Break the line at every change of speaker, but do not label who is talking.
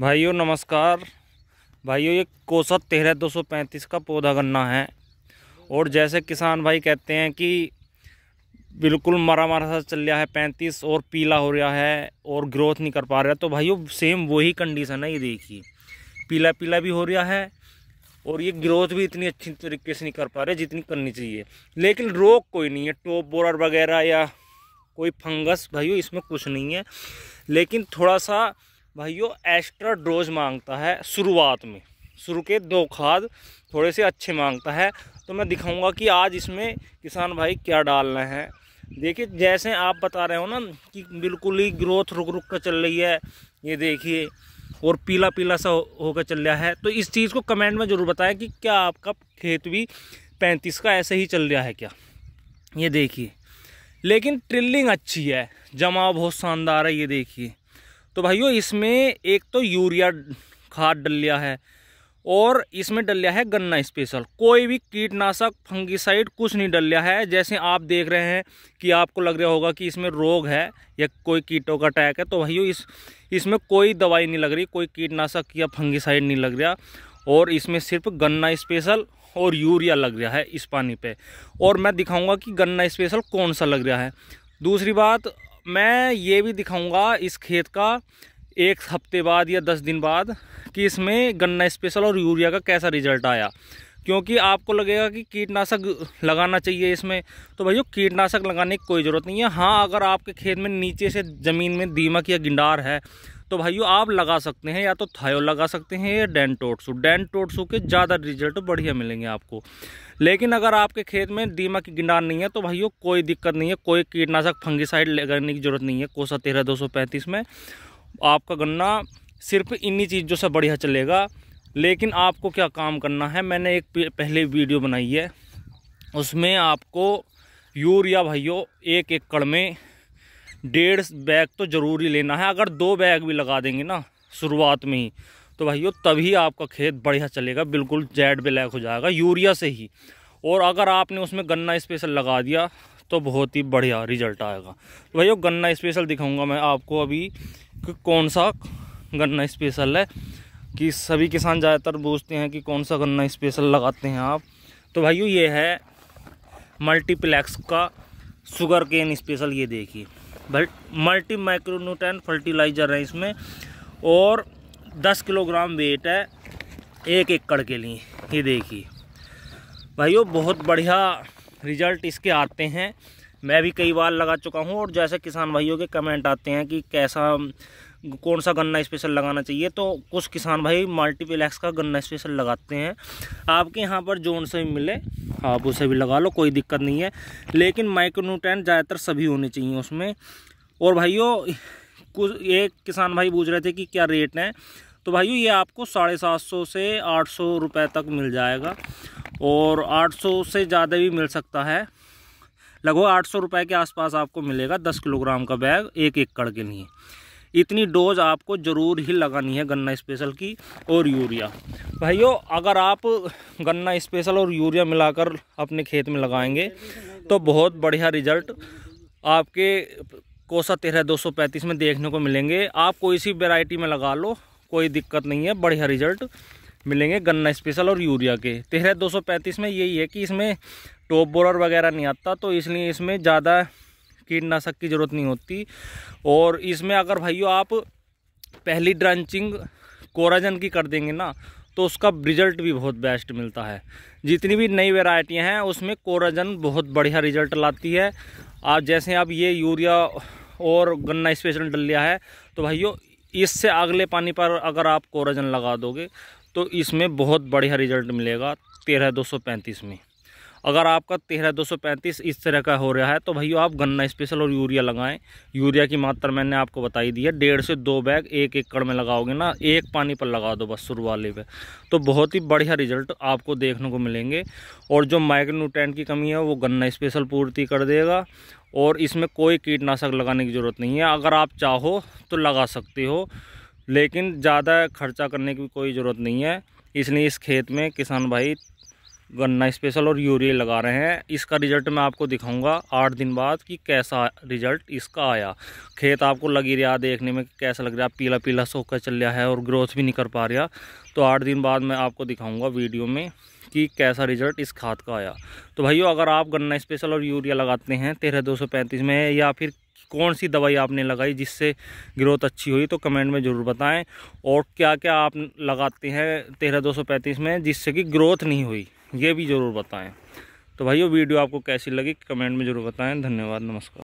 भाइयों नमस्कार भाइयों ये कोसा तेरह दो सौ पैंतीस का पौधा गन्ना है और जैसे किसान भाई कहते हैं कि बिल्कुल मरा मरा सा चल रहा है पैंतीस और पीला हो रहा है और ग्रोथ नहीं कर पा रहा तो भाइयों सेम वही कंडीशन है ये देखिए पीला पीला भी हो रहा है और ये ग्रोथ भी इतनी अच्छी तरीके से नहीं कर पा रहे जितनी करनी चाहिए लेकिन रोग कोई नहीं है टोप बोरर वगैरह या कोई फंगस भाइयों इसमें कुछ नहीं है लेकिन थोड़ा सा भाइयों एक्स्ट्रा डोज मांगता है शुरुआत में शुरू के दो खाद थोड़े से अच्छे मांगता है तो मैं दिखाऊंगा कि आज इसमें किसान भाई क्या डालना है देखिए जैसे आप बता रहे हो ना कि बिल्कुल ही ग्रोथ रुक रुक कर चल रही है ये देखिए और पीला पीला सा होकर चल रहा है तो इस चीज़ को कमेंट में ज़रूर बताएं कि क्या आपका खेत भी पैंतीस का ऐसे ही चल रहा है क्या ये देखिए लेकिन ट्रिलिंग अच्छी है जमाव बहुत शानदार है ये देखिए तो भाइयों इसमें एक तो यूरिया खाद डल लिया है और इसमें डल लिया है गन्ना स्पेशल कोई भी कीटनाशक फंगिसाइड कुछ नहीं डल लिया है जैसे आप देख रहे हैं कि आपको लग रहा होगा कि इसमें रोग है या कोई कीटों का अटैक है तो भाइयों इस इसमें कोई दवाई नहीं लग रही कोई कीटनाशक या फंगिसाइड नहीं लग रहा और इसमें सिर्फ गन्ना स्पेशल और यूरिया लग रहा है इस पानी पर और मैं दिखाऊँगा कि गन्ना स्पेशल कौन सा लग रहा है दूसरी बात मैं ये भी दिखाऊंगा इस खेत का एक हफ्ते बाद या दस दिन बाद कि इसमें गन्ना स्पेशल और यूरिया का कैसा रिजल्ट आया क्योंकि आपको लगेगा कि कीटनाशक लगाना चाहिए इसमें तो भाई कीटनाशक लगाने की कोई ज़रूरत नहीं है हाँ अगर आपके खेत में नीचे से ज़मीन में दीमक या गिंडार है तो भाइयों आप लगा सकते हैं या तो थायो लगा सकते हैं या डेंटोटसू डेंटोटसू के ज़्यादा रिजल्ट बढ़िया मिलेंगे आपको लेकिन अगर आपके खेत में दीमक की गिंडान नहीं है तो भाइयों कोई दिक्कत नहीं है कोई कीटनाशक फंगीसाइड लगाने की जरूरत नहीं है कोसा तेरह दो सौ पैंतीस में आपका गन्ना सिर्फ इन्हीं चीज़ों से बढ़िया चलेगा लेकिन आपको क्या काम करना है मैंने एक पहले वीडियो बनाई है उसमें आपको यूरिया भाइयों एक एकड़ में डेढ़ बैग तो ज़रूरी लेना है अगर दो बैग भी लगा देंगे ना शुरुआत में ही तो भाइयों तभी आपका खेत बढ़िया चलेगा बिल्कुल जेड ब्लैक हो जाएगा यूरिया से ही और अगर आपने उसमें गन्ना स्पेशल लगा दिया तो बहुत ही बढ़िया रिजल्ट आएगा तो भाइयों गन्ना स्पेशल दिखाऊंगा मैं आपको अभी कि कौन सा गन्ना स्पेशल है कि सभी किसान ज़्यादातर पूछते हैं कि कौन सा गन्ना स्पेशल लगाते हैं आप तो भाइयों ये है मल्टीप्लेक्स का शुगर केन स्पेशल ये देखिए भाई मल्टी माइक्रोन्यूटेन फर्टिलाइज़र है इसमें और दस किलोग्राम वेट है एक एकड़ के लिए ये देखिए भाइयों बहुत बढ़िया रिजल्ट इसके आते हैं मैं भी कई बार लगा चुका हूँ और जैसे किसान भाइयों के कमेंट आते हैं कि कैसा कौन सा गन्ना स्पेशल लगाना चाहिए तो कुछ किसान भाई मल्टीप्लेक्स का गन्ना स्पेशल लगाते हैं आपके यहाँ पर जोन से भी मिले आप उसे भी लगा लो कोई दिक्कत नहीं है लेकिन माइक्रोन्यूट्रेंट ज़्यादातर सभी होने चाहिए उसमें और भाइयों कुछ ये किसान भाई पूछ रहे थे कि क्या रेट है तो भाइयों ये आपको साढ़े सात सौ से आठ सौ रुपये तक मिल जाएगा और आठ सौ से ज़्यादा भी मिल सकता है लगभग आठ सौ रुपये के आसपास आपको मिलेगा दस किलोग्राम का बैग एक एकड़ के लिए इतनी डोज आपको ज़रूर ही लगानी है गन्ना स्पेशल की और यूरिया भाइयों अगर आप गन्ना स्पेशल और यूरिया मिलाकर अपने खेत में लगाएंगे तो बहुत बढ़िया रिजल्ट आपके कोसा तेरह दो सौ पैंतीस में देखने को मिलेंगे आप कोई सी वेराइटी में लगा लो कोई दिक्कत नहीं है बढ़िया रिजल्ट मिलेंगे गन्ना स्पेशल और यूरिया के तेरह दो सौ पैंतीस में यही है कि इसमें टॉप बोरर वगैरह नहीं आता तो इसलिए इसमें ज़्यादा कीटनाशक की ज़रूरत नहीं होती और इसमें अगर भाइयों आप पहली ड्रंचिंग कोराजन की कर देंगे ना तो उसका रिजल्ट भी बहुत बेस्ट मिलता है जितनी भी नई वेराइटियाँ हैं उसमें कोराजन बहुत बढ़िया रिजल्ट लाती है आप जैसे आप ये यूरिया और गन्ना स्पेशल डल लिया है तो भाइयों इससे अगले पानी पर अगर आप कोराजन लगा दोगे तो इसमें बहुत बढ़िया रिजल्ट मिलेगा तेरह दो सौ पैंतीस में अगर आपका तेरह दो सौ पैंतीस इस तरह का हो रहा है तो भैया आप गन्ना स्पेशल और यूरिया लगाएं यूरिया की मात्रा मैंने आपको बताई दी है डेढ़ से दो बैग एक एकड़ में लगाओगे ना एक पानी पर लगा दो बस वाले पे तो बहुत ही बढ़िया रिजल्ट आपको देखने को मिलेंगे और जो माइक्रोन्यूट्रेंट की कमी है वो गन्ना स्पेशल पूर्ति कर देगा और इसमें कोई कीटनाशक लगाने की ज़रूरत नहीं है अगर आप चाहो तो लगा सकते हो लेकिन ज़्यादा खर्चा करने की कोई ज़रूरत नहीं है इसलिए इस खेत में किसान भाई गन्ना स्पेशल और यूरिया लगा रहे हैं इसका रिजल्ट मैं आपको दिखाऊंगा आठ दिन बाद कि कैसा रिजल्ट इसका आया खेत आपको लग ही रहा देखने में कैसा लग रहा पीला पीला सोकर चल रहा है और ग्रोथ भी नहीं कर पा रहा तो आठ दिन बाद मैं आपको दिखाऊंगा वीडियो में कि कैसा रिजल्ट इस खाद का आया तो भाइयों अगर आप गन्ना स्पेशल और यूरिया लगाते हैं तेरह दो सौ पैंतीस में या फिर कौन सी दवाई आपने लगाई जिससे ग्रोथ अच्छी हुई तो कमेंट में ज़रूर बताएँ और क्या क्या आप लगाते हैं तेरह दो सौ पैंतीस में जिससे कि ग्रोथ नहीं हुई ये भी ज़रूर बताएँ तो भाइयों वीडियो आपको कैसी लगी कमेंट में ज़रूर बताएँ धन्यवाद नमस्कार